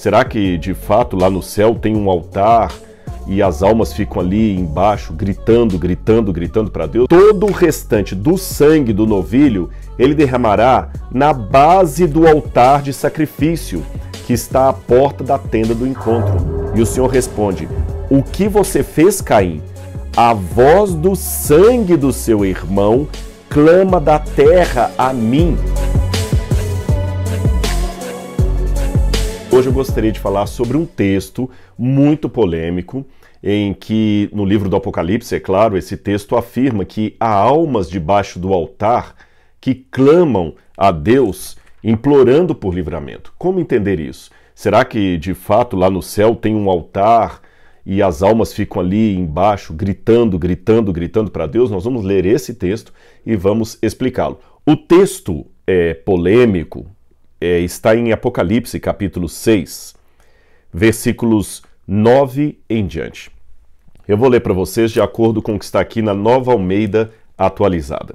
Será que de fato lá no céu tem um altar e as almas ficam ali embaixo gritando, gritando, gritando para Deus? Todo o restante do sangue do novilho ele derramará na base do altar de sacrifício que está à porta da tenda do encontro. E o Senhor responde: O que você fez, Caim? A voz do sangue do seu irmão clama da terra a mim. hoje eu gostaria de falar sobre um texto muito polêmico, em que, no livro do Apocalipse, é claro, esse texto afirma que há almas debaixo do altar que clamam a Deus implorando por livramento. Como entender isso? Será que de fato lá no céu tem um altar e as almas ficam ali embaixo gritando, gritando, gritando para Deus? Nós vamos ler esse texto e vamos explicá-lo. O texto é polêmico, é, está em Apocalipse, capítulo 6, versículos 9 em diante. Eu vou ler para vocês de acordo com o que está aqui na Nova Almeida atualizada.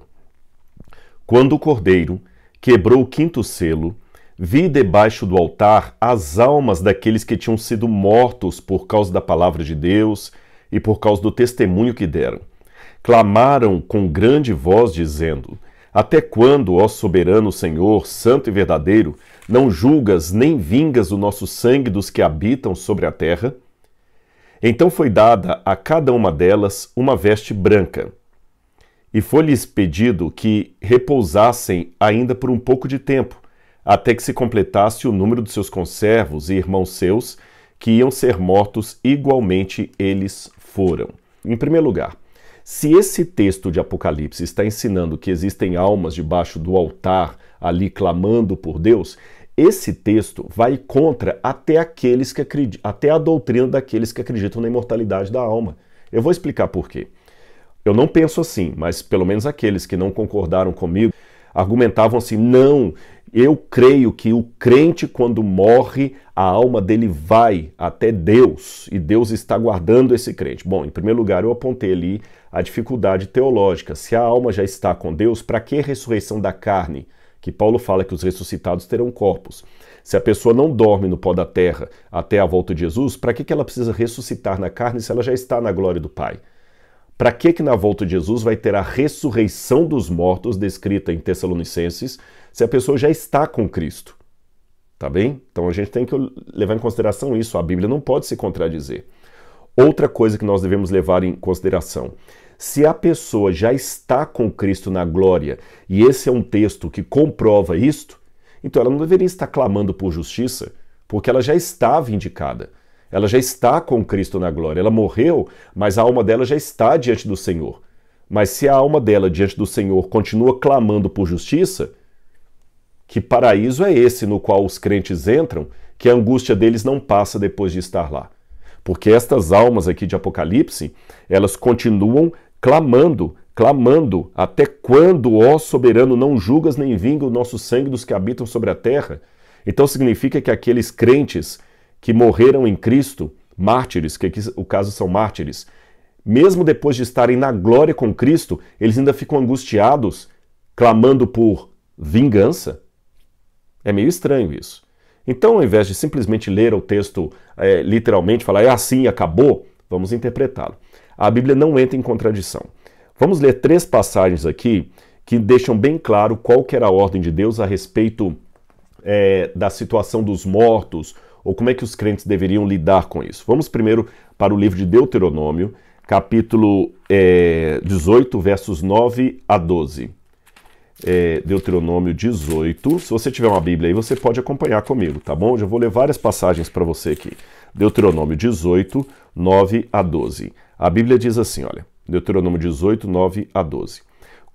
Quando o cordeiro quebrou o quinto selo, vi debaixo do altar as almas daqueles que tinham sido mortos por causa da palavra de Deus e por causa do testemunho que deram. Clamaram com grande voz, dizendo: até quando, ó soberano Senhor, santo e verdadeiro, não julgas nem vingas o nosso sangue dos que habitam sobre a terra? Então foi dada a cada uma delas uma veste branca, e foi-lhes pedido que repousassem ainda por um pouco de tempo, até que se completasse o número dos seus conservos e irmãos seus, que iam ser mortos igualmente eles foram. Em primeiro lugar, se esse texto de Apocalipse está ensinando que existem almas debaixo do altar ali clamando por Deus, esse texto vai contra até aqueles que acreditam, até a doutrina daqueles que acreditam na imortalidade da alma. Eu vou explicar por quê. Eu não penso assim, mas pelo menos aqueles que não concordaram comigo argumentavam assim: não, eu creio que o crente, quando morre, a alma dele vai até Deus e Deus está guardando esse crente. Bom, em primeiro lugar, eu apontei ali a dificuldade teológica. Se a alma já está com Deus, para que ressurreição da carne? Que Paulo fala que os ressuscitados terão corpos. Se a pessoa não dorme no pó da terra até a volta de Jesus, para que, ela precisa ressuscitar na carne se ela já está na glória do Pai? Para que, que na volta de Jesus vai ter a ressurreição dos mortos descrita em Tessalonicenses se a pessoa já está com Cristo? Tá bem? Então a gente tem que levar em consideração isso. A Bíblia não pode se contradizer. Outra coisa que nós devemos levar em consideração se a pessoa já está com Cristo na glória, e esse é um texto que comprova isto, então ela não deveria estar clamando por justiça, porque ela já está vindicada. Ela já está com Cristo na glória. Ela morreu, mas a alma dela já está diante do Senhor. Mas se a alma dela diante do Senhor continua clamando por justiça, que paraíso é esse no qual os crentes entram, que a angústia deles não passa depois de estar lá? Porque estas almas aqui de Apocalipse, elas continuam clamando, clamando, até quando, ó soberano, não julgas nem vinga o nosso sangue dos que habitam sobre a terra? Então significa que aqueles crentes que morreram em Cristo, mártires, que aqui o caso são mártires, mesmo depois de estarem na glória com Cristo, eles ainda ficam angustiados, clamando por vingança? É meio estranho isso. Então, ao invés de simplesmente ler o texto é, literalmente, falar é assim, acabou, vamos interpretá-lo. A Bíblia não entra em contradição. Vamos ler três passagens aqui que deixam bem claro qual que era a ordem de Deus a respeito é, da situação dos mortos, ou como é que os crentes deveriam lidar com isso. Vamos primeiro para o livro de Deuteronômio, capítulo é, 18, versos 9 a 12. É, Deuteronômio 18. Se você tiver uma Bíblia aí, você pode acompanhar comigo, tá bom? Eu já vou ler várias passagens para você aqui. Deuteronômio 18, 9 a 12. A Bíblia diz assim, olha, Deuteronômio 18, 9 a 12.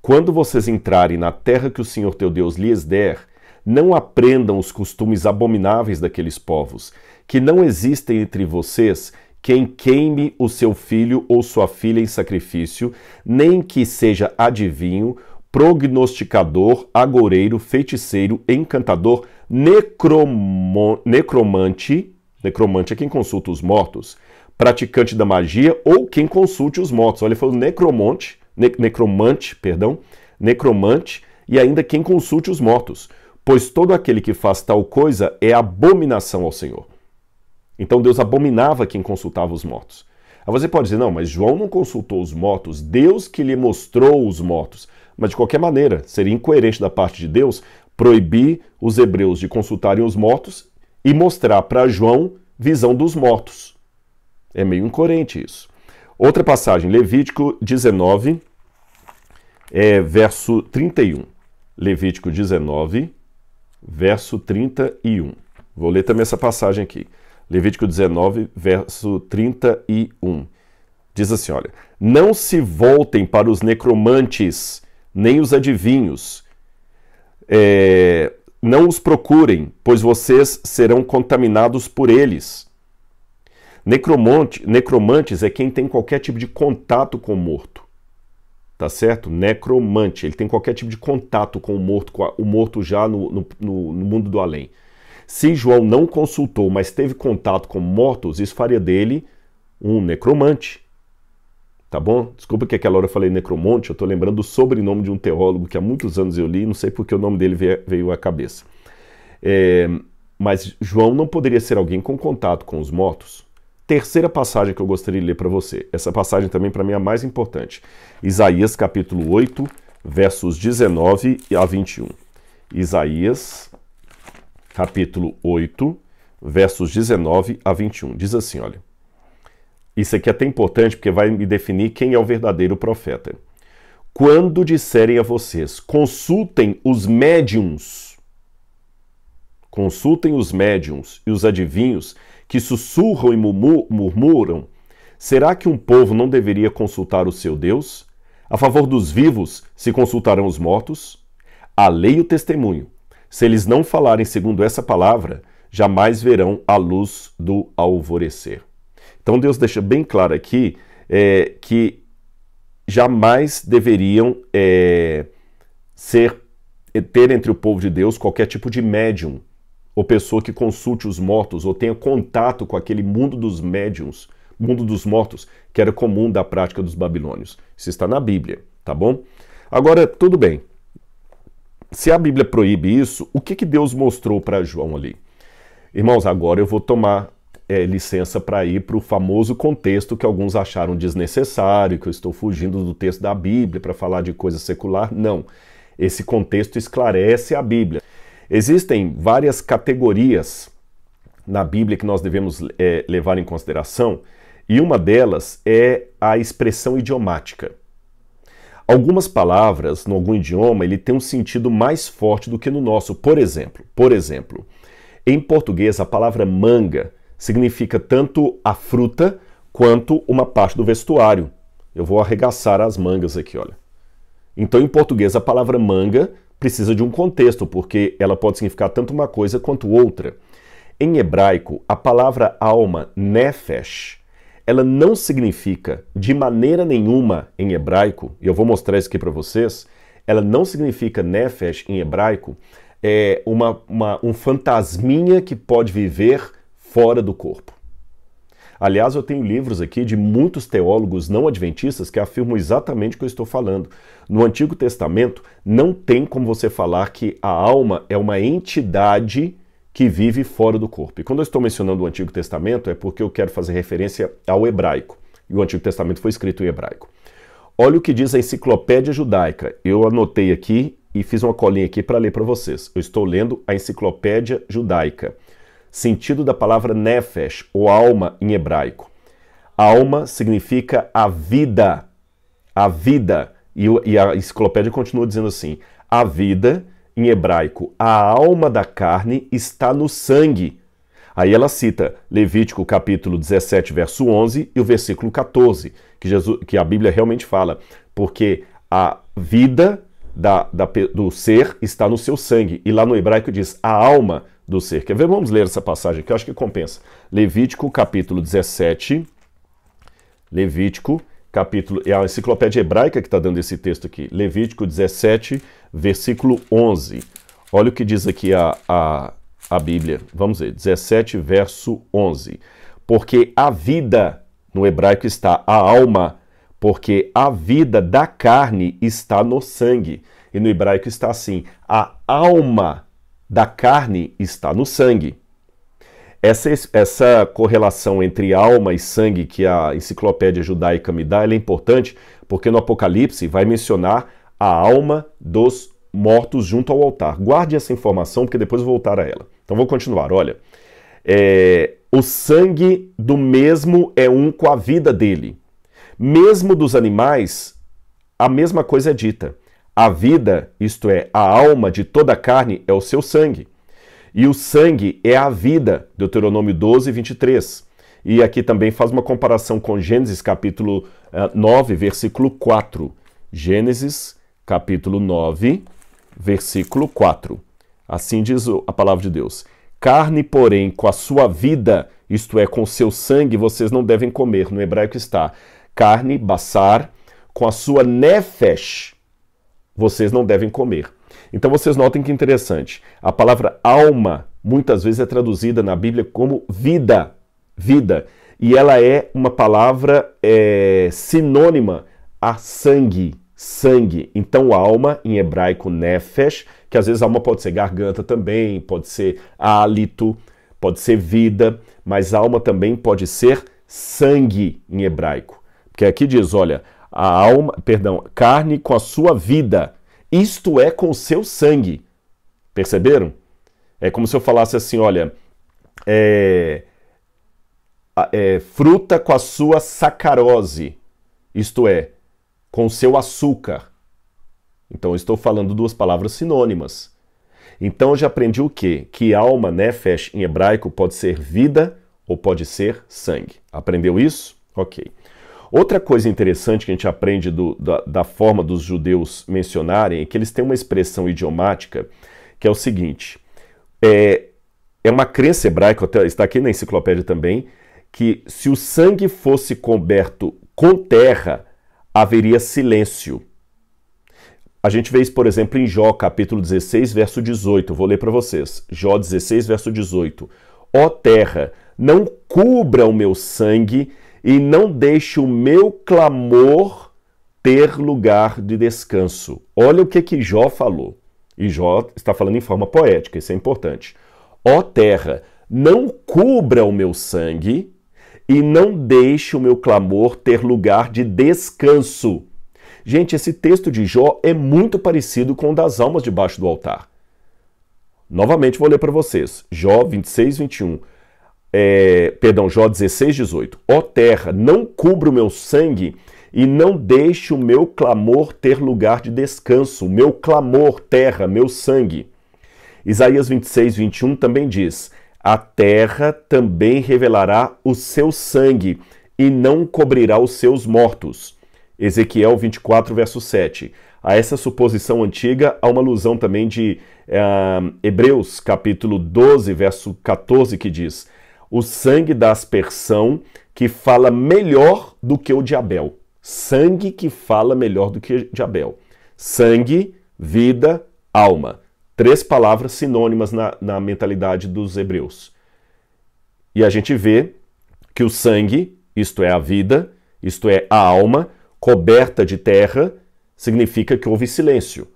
Quando vocês entrarem na terra que o Senhor teu Deus lhes der, não aprendam os costumes abomináveis daqueles povos, que não existem entre vocês quem queime o seu filho ou sua filha em sacrifício, nem que seja adivinho, prognosticador, agoureiro, feiticeiro, encantador, necromo necromante, necromante é quem consulta os mortos, praticante da magia ou quem consulte os mortos. Olha, ele falou necromonte, ne necromante, perdão, necromante e ainda quem consulte os mortos, pois todo aquele que faz tal coisa é abominação ao Senhor. Então Deus abominava quem consultava os mortos. Aí você pode dizer, não, mas João não consultou os mortos, Deus que lhe mostrou os mortos. Mas de qualquer maneira, seria incoerente da parte de Deus proibir os hebreus de consultarem os mortos e mostrar para João visão dos mortos. É meio incoerente isso. Outra passagem, Levítico 19, é, verso 31. Levítico 19, verso 31. Vou ler também essa passagem aqui. Levítico 19, verso 31. Diz assim: olha, não se voltem para os necromantes, nem os adivinhos. É, não os procurem, pois vocês serão contaminados por eles. Necromonte, necromantes é quem tem qualquer tipo de contato com o morto. Tá certo? Necromante, ele tem qualquer tipo de contato com o morto, com a, o morto já no, no, no, mundo do além. Se João não consultou, mas teve contato com mortos, isso faria dele um necromante. Tá bom? Desculpa que aquela hora eu falei necromonte, eu tô lembrando o sobrenome de um teólogo que há muitos anos eu li, não sei porque o nome dele veio, veio à cabeça. É, mas João não poderia ser alguém com contato com os mortos. Terceira passagem que eu gostaria de ler para você. Essa passagem também para mim é a mais importante. Isaías capítulo 8, versos 19 a 21. Isaías capítulo 8, versos 19 a 21. Diz assim, olha. Isso aqui é até importante porque vai me definir quem é o verdadeiro profeta. Quando disserem a vocês, consultem os médiums, consultem os médiums e os adivinhos que sussurram e murmuram, será que um povo não deveria consultar o seu Deus? A favor dos vivos se consultarão os mortos? A lei e o testemunho. Se eles não falarem segundo essa palavra, jamais verão a luz do alvorecer. Então Deus deixa bem claro aqui é, que jamais deveriam é, ser ter entre o povo de Deus qualquer tipo de médium ou pessoa que consulte os mortos, ou tenha contato com aquele mundo dos médiums, mundo dos mortos, que era comum da prática dos babilônios. Isso está na Bíblia, tá bom? Agora, tudo bem. Se a Bíblia proíbe isso, o que, que Deus mostrou para João ali? Irmãos, agora eu vou tomar é, licença para ir para o famoso contexto que alguns acharam desnecessário, que eu estou fugindo do texto da Bíblia para falar de coisa secular. Não. Esse contexto esclarece a Bíblia. Existem várias categorias na Bíblia que nós devemos é, levar em consideração, e uma delas é a expressão idiomática. Algumas palavras, em algum idioma, ele tem um sentido mais forte do que no nosso. Por exemplo, por exemplo, em português a palavra manga significa tanto a fruta quanto uma parte do vestuário. Eu vou arregaçar as mangas aqui, olha. Então, em português, a palavra manga precisa de um contexto, porque ela pode significar tanto uma coisa quanto outra. Em hebraico, a palavra alma, nefesh, ela não significa de maneira nenhuma em hebraico, e eu vou mostrar isso aqui para vocês, ela não significa nefesh em hebraico, é uma, uma, um fantasminha que pode viver fora do corpo. Aliás, eu tenho livros aqui de muitos teólogos não adventistas que afirmam exatamente o que eu estou falando. No Antigo Testamento, não tem como você falar que a alma é uma entidade que vive fora do corpo. E quando eu estou mencionando o Antigo Testamento, é porque eu quero fazer referência ao hebraico. E o Antigo Testamento foi escrito em hebraico. Olha o que diz a Enciclopédia Judaica. Eu anotei aqui e fiz uma colinha aqui para ler para vocês. Eu estou lendo a Enciclopédia Judaica sentido da palavra nefesh, ou alma em hebraico. Alma significa a vida, a vida. E, a enciclopédia continua dizendo assim: a vida, em hebraico, a alma da carne está no sangue. Aí ela cita Levítico capítulo 17, verso 11 e o versículo 14, que, Jesus, que a Bíblia realmente fala, porque a vida da, da, do ser está no seu sangue. E lá no hebraico diz: a alma do ser. Quer ver? Vamos ler essa passagem que eu acho que compensa. Levítico, capítulo 17. Levítico, capítulo. É a enciclopédia hebraica que está dando esse texto aqui. Levítico 17, versículo 11. Olha o que diz aqui a, a, a Bíblia. Vamos ver. 17, verso 11. Porque a vida, no hebraico está a alma, porque a vida da carne está no sangue. E no hebraico está assim: a alma da carne está no sangue. Essa, essa correlação entre alma e sangue que a enciclopédia judaica me dá é importante porque no Apocalipse vai mencionar a alma dos mortos junto ao altar. Guarde essa informação porque depois vou voltar a ela. Então vou continuar. Olha, é, o sangue do mesmo é um com a vida dele. Mesmo dos animais, a mesma coisa é dita. A vida, isto é, a alma de toda a carne, é o seu sangue. E o sangue é a vida, Deuteronômio 12, 23. E aqui também faz uma comparação com Gênesis capítulo 9, eh, versículo 4. Gênesis capítulo 9, versículo 4. Assim diz a palavra de Deus: Carne, porém, com a sua vida, isto é, com o seu sangue, vocês não devem comer. No hebraico está carne, basar com a sua nefesh, vocês não devem comer. Então vocês notem que interessante. A palavra alma muitas vezes é traduzida na Bíblia como vida, vida, e ela é uma palavra é, sinônima a sangue, sangue. Então alma em hebraico nefesh, que às vezes alma pode ser garganta também, pode ser hálito, pode ser vida, mas alma também pode ser sangue em hebraico. Porque aqui diz, olha, a alma, perdão, carne com a sua vida, isto é, com o seu sangue. Perceberam? É como se eu falasse assim: olha, é, é, fruta com a sua sacarose, isto é, com o seu açúcar. Então, estou falando duas palavras sinônimas. Então, eu já aprendi o quê? Que alma, nefesh, né, em hebraico, pode ser vida ou pode ser sangue. Aprendeu isso? Ok. Outra coisa interessante que a gente aprende do, da, da forma dos judeus mencionarem é que eles têm uma expressão idiomática que é o seguinte: é, é uma crença hebraica, está aqui na enciclopédia também, que se o sangue fosse coberto com terra, haveria silêncio. A gente vê isso, por exemplo, em Jó, capítulo 16, verso 18. vou ler para vocês. Jó 16, verso 18. Ó terra, não cubra o meu sangue e não deixe o meu clamor ter lugar de descanso. Olha o que que Jó falou. E Jó está falando em forma poética, isso é importante. Ó terra, não cubra o meu sangue e não deixe o meu clamor ter lugar de descanso. Gente, esse texto de Jó é muito parecido com o das almas debaixo do altar. Novamente vou ler para vocês. Jó 26, 21 é, perdão, Jó 16, 18. Ó terra, não cubra o meu sangue e não deixe o meu clamor ter lugar de descanso. Meu clamor, terra, meu sangue. Isaías 26, 21 também diz: A terra também revelará o seu sangue e não cobrirá os seus mortos. Ezequiel 24, verso 7. A essa suposição antiga há uma alusão também de uh, Hebreus, capítulo 12, verso 14, que diz o sangue da aspersão que fala melhor do que o de Abel. Sangue que fala melhor do que o de Abel. Sangue, vida, alma. Três palavras sinônimas na, na mentalidade dos hebreus. E a gente vê que o sangue, isto é, a vida, isto é, a alma, coberta de terra, significa que houve silêncio.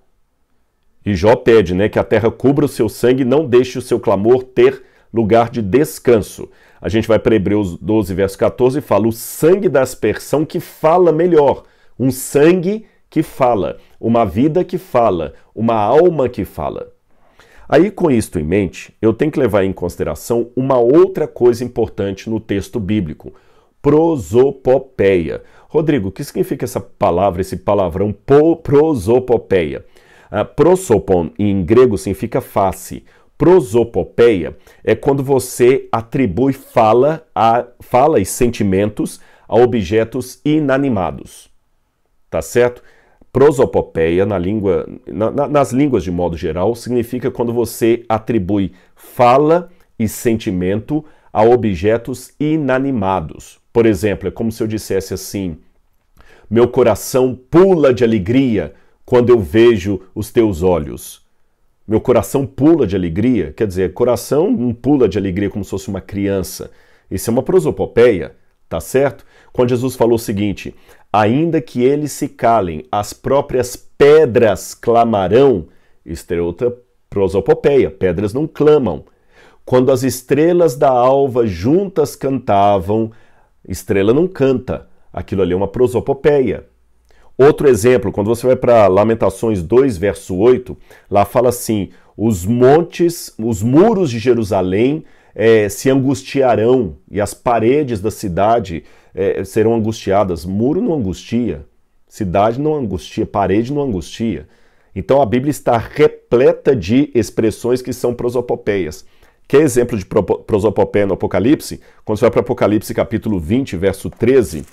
E Jó pede né, que a terra cubra o seu sangue e não deixe o seu clamor ter lugar de descanso. A gente vai para Hebreus 12, verso 14, e fala: o sangue da aspersão que fala melhor. Um sangue que fala, uma vida que fala, uma alma que fala. Aí, com isto em mente, eu tenho que levar em consideração uma outra coisa importante no texto bíblico: prosopopeia. Rodrigo, o que significa essa palavra, esse palavrão prosopopeia? Uh, prosopon, em grego, significa face prosopopeia é quando você atribui fala, a, fala e sentimentos a objetos inanimados. Tá certo? Prosopopeia, na língua, na, na, nas línguas de modo geral, significa quando você atribui fala e sentimento a objetos inanimados. Por exemplo, é como se eu dissesse assim: Meu coração pula de alegria quando eu vejo os teus olhos meu coração pula de alegria. Quer dizer, coração não pula de alegria como se fosse uma criança. Isso é uma prosopopeia, tá certo? Quando Jesus falou o seguinte: ainda que eles se calem, as próprias pedras clamarão. Isso é outra prosopopeia, pedras não clamam. Quando as estrelas da alva juntas cantavam, estrela não canta. Aquilo ali é uma prosopopeia, Outro exemplo, quando você vai para Lamentações 2, verso 8, lá fala assim: os montes, os muros de Jerusalém é, se angustiarão e as paredes da cidade é, serão angustiadas. Muro não angustia, cidade não angustia, parede não angustia. Então a Bíblia está repleta de expressões que são prosopopeias. Que exemplo de prosopopeia no Apocalipse? Quando você vai para Apocalipse capítulo 20, verso 13,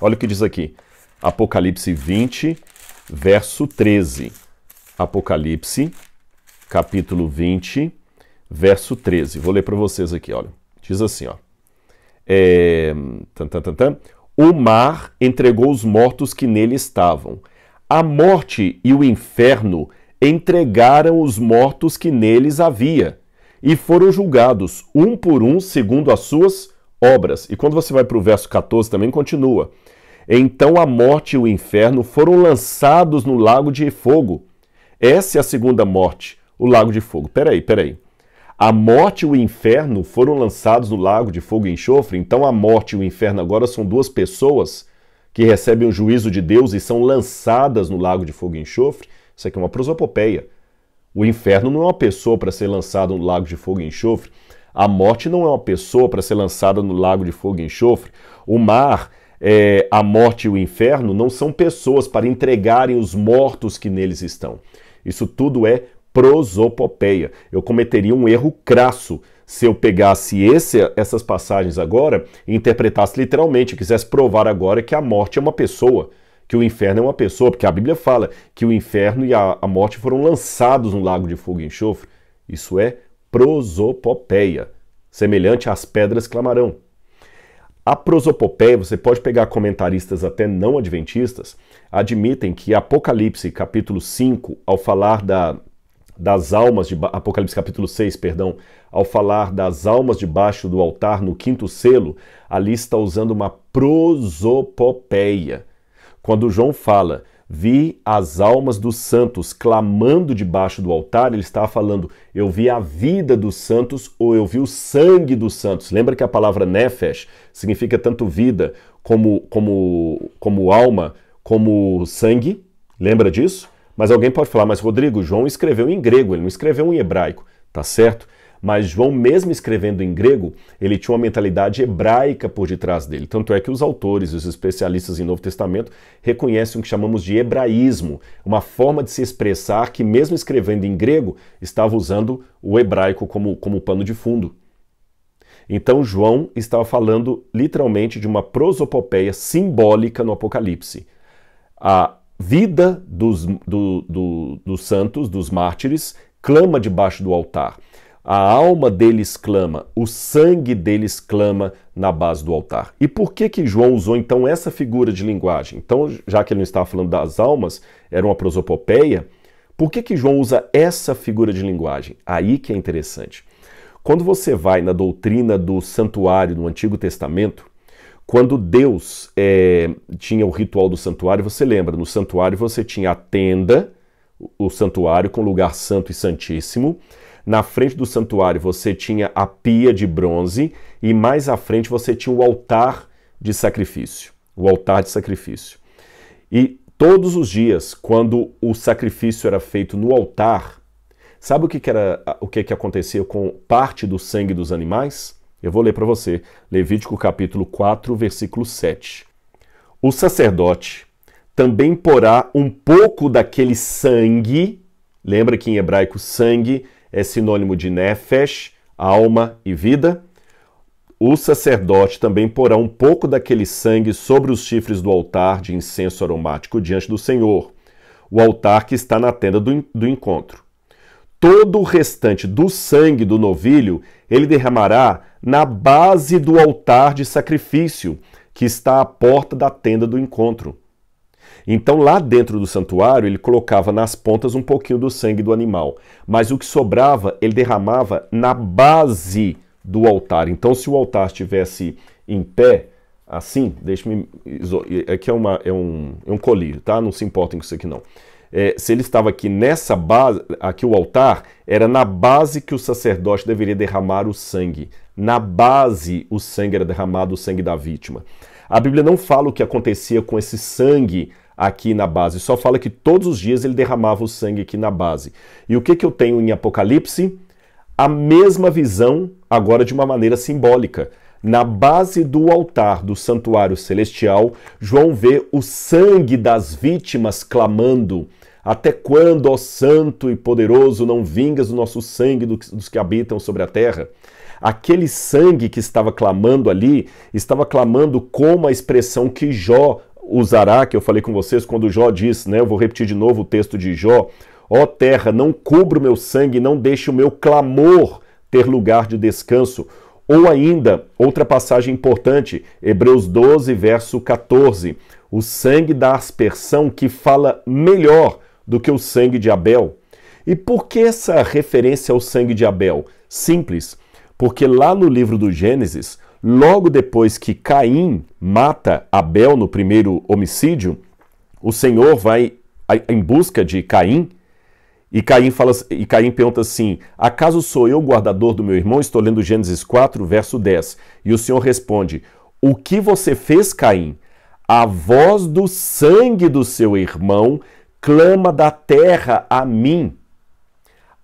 olha o que diz aqui. Apocalipse 20, verso 13. Apocalipse, capítulo 20, verso 13. Vou ler para vocês aqui, olha. Diz assim, ó. É... Tan, tan, tan, tan. O mar entregou os mortos que nele estavam. A morte e o inferno entregaram os mortos que neles havia e foram julgados, um por um, segundo as suas obras. E quando você vai para o verso 14, também continua. Então a morte e o inferno foram lançados no lago de fogo. Essa é a segunda morte, o lago de fogo. Peraí, peraí. A morte e o inferno foram lançados no lago de fogo e enxofre. Então a morte e o inferno agora são duas pessoas que recebem o juízo de Deus e são lançadas no lago de fogo e enxofre. Isso aqui é uma prosopopeia. O inferno não é uma pessoa para ser lançada no lago de fogo e enxofre. A morte não é uma pessoa para ser lançada no lago de fogo e enxofre. O mar é, a morte e o inferno não são pessoas para entregarem os mortos que neles estão. Isso tudo é prosopopeia. Eu cometeria um erro crasso se eu pegasse esse, essas passagens agora e interpretasse literalmente, quisesse provar agora que a morte é uma pessoa, que o inferno é uma pessoa, porque a Bíblia fala que o inferno e a, a morte foram lançados no lago de fogo e enxofre. Isso é prosopopeia, semelhante às pedras clamarão. A prosopopeia, você pode pegar comentaristas até não adventistas, admitem que Apocalipse capítulo 5, ao falar da, das almas de Apocalipse capítulo 6, perdão, ao falar das almas debaixo do altar no quinto selo, ali está usando uma prosopopeia. Quando João fala Vi as almas dos santos clamando debaixo do altar, ele estava falando, eu vi a vida dos santos ou eu vi o sangue dos santos. Lembra que a palavra nefesh significa tanto vida como, como, como alma, como sangue? Lembra disso? Mas alguém pode falar, mas Rodrigo, João escreveu em grego, ele não escreveu em hebraico, tá certo? Mas João, mesmo escrevendo em grego, ele tinha uma mentalidade hebraica por detrás dele. Tanto é que os autores, os especialistas em Novo Testamento, reconhecem o que chamamos de hebraísmo, uma forma de se expressar que, mesmo escrevendo em grego, estava usando o hebraico como, como pano de fundo. Então, João estava falando literalmente de uma prosopopeia simbólica no Apocalipse. A vida dos, do, do, dos santos, dos mártires, clama debaixo do altar. A alma deles clama, o sangue deles clama na base do altar. E por que que João usou então essa figura de linguagem? Então, já que ele não estava falando das almas, era uma prosopopeia, por que que João usa essa figura de linguagem? Aí que é interessante. Quando você vai na doutrina do santuário no Antigo Testamento, quando Deus é, tinha o ritual do santuário, você lembra, no santuário você tinha a tenda, o santuário com lugar santo e santíssimo, na frente do santuário você tinha a pia de bronze e mais à frente você tinha o altar de sacrifício. O altar de sacrifício. E todos os dias, quando o sacrifício era feito no altar, sabe o que, que era o que, que acontecia com parte do sangue dos animais? Eu vou ler para você, Levítico capítulo 4, versículo 7. O sacerdote também porá um pouco daquele sangue, lembra que em hebraico sangue é sinônimo de nefesh, alma e vida. O sacerdote também porá um pouco daquele sangue sobre os chifres do altar de incenso aromático diante do Senhor, o altar que está na tenda do, do encontro. Todo o restante do sangue do novilho ele derramará na base do altar de sacrifício, que está à porta da tenda do encontro. Então, lá dentro do santuário, ele colocava nas pontas um pouquinho do sangue do animal, mas o que sobrava ele derramava na base do altar. Então, se o altar estivesse em pé, assim, deixa-me. Aqui é, uma, é, um, é um colírio, tá? Não se importem com isso aqui não. É, se ele estava aqui nessa base, aqui o altar, era na base que o sacerdote deveria derramar o sangue. Na base o sangue era derramado, o sangue da vítima. A Bíblia não fala o que acontecia com esse sangue aqui na base. Só fala que todos os dias ele derramava o sangue aqui na base. E o que, que eu tenho em Apocalipse? A mesma visão, agora de uma maneira simbólica. Na base do altar do santuário celestial, João vê o sangue das vítimas clamando. Até quando, ó Santo e Poderoso, não vingas o nosso sangue dos que habitam sobre a terra? Aquele sangue que estava clamando ali, estava clamando como a expressão que Jó usará, que eu falei com vocês quando Jó diz, né? Eu vou repetir de novo o texto de Jó. Ó oh, terra, não cubra o meu sangue, não deixe o meu clamor ter lugar de descanso. Ou ainda, outra passagem importante, Hebreus 12, verso 14. O sangue da aspersão que fala melhor do que o sangue de Abel. E por que essa referência ao sangue de Abel? Simples, porque lá no livro do Gênesis, Logo depois que Caim mata Abel no primeiro homicídio, o Senhor vai em busca de Caim e Caim, fala, e Caim pergunta assim: Acaso sou eu o guardador do meu irmão? Estou lendo Gênesis 4, verso 10. E o Senhor responde: O que você fez, Caim? A voz do sangue do seu irmão clama da terra a mim.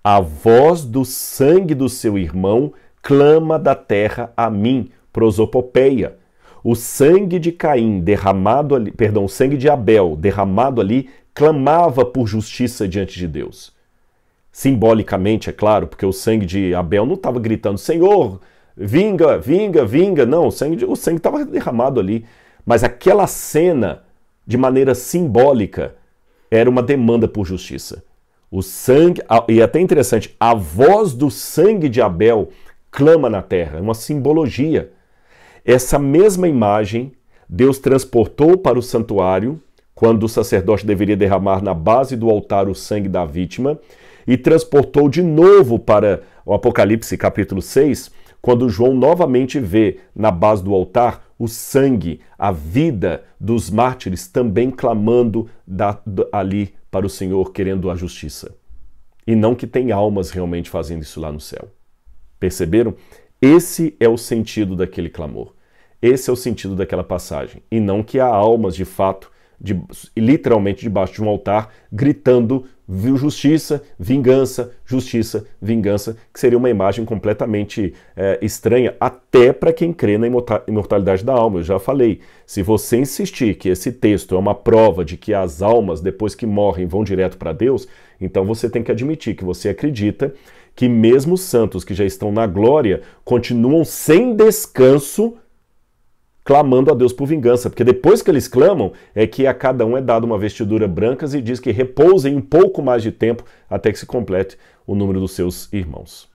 A voz do sangue do seu irmão clama da terra a mim prosopopeia. O sangue de Caim derramado ali, perdão, o sangue de Abel derramado ali clamava por justiça diante de Deus. Simbolicamente, é claro, porque o sangue de Abel não estava gritando: "Senhor, vinga, vinga, vinga". Não, o sangue o sangue estava derramado ali, mas aquela cena de maneira simbólica era uma demanda por justiça. O sangue, e é até interessante, a voz do sangue de Abel clama na terra, é uma simbologia. Essa mesma imagem Deus transportou para o santuário, quando o sacerdote deveria derramar na base do altar o sangue da vítima, e transportou de novo para o Apocalipse capítulo 6, quando João novamente vê na base do altar o sangue, a vida dos mártires também clamando da, ali para o Senhor, querendo a justiça. E não que tem almas realmente fazendo isso lá no céu. Perceberam? Esse é o sentido daquele clamor. Esse é o sentido daquela passagem. E não que há almas, de fato, de, literalmente debaixo de um altar, gritando justiça, vingança, justiça, vingança, que seria uma imagem completamente é, estranha, até para quem crê na imortalidade da alma. Eu já falei. Se você insistir que esse texto é uma prova de que as almas, depois que morrem, vão direto para Deus, então você tem que admitir que você acredita que mesmo os santos que já estão na glória continuam sem descanso clamando a Deus por vingança, porque depois que eles clamam é que a cada um é dado uma vestidura branca e diz que repousem um pouco mais de tempo até que se complete o número dos seus irmãos.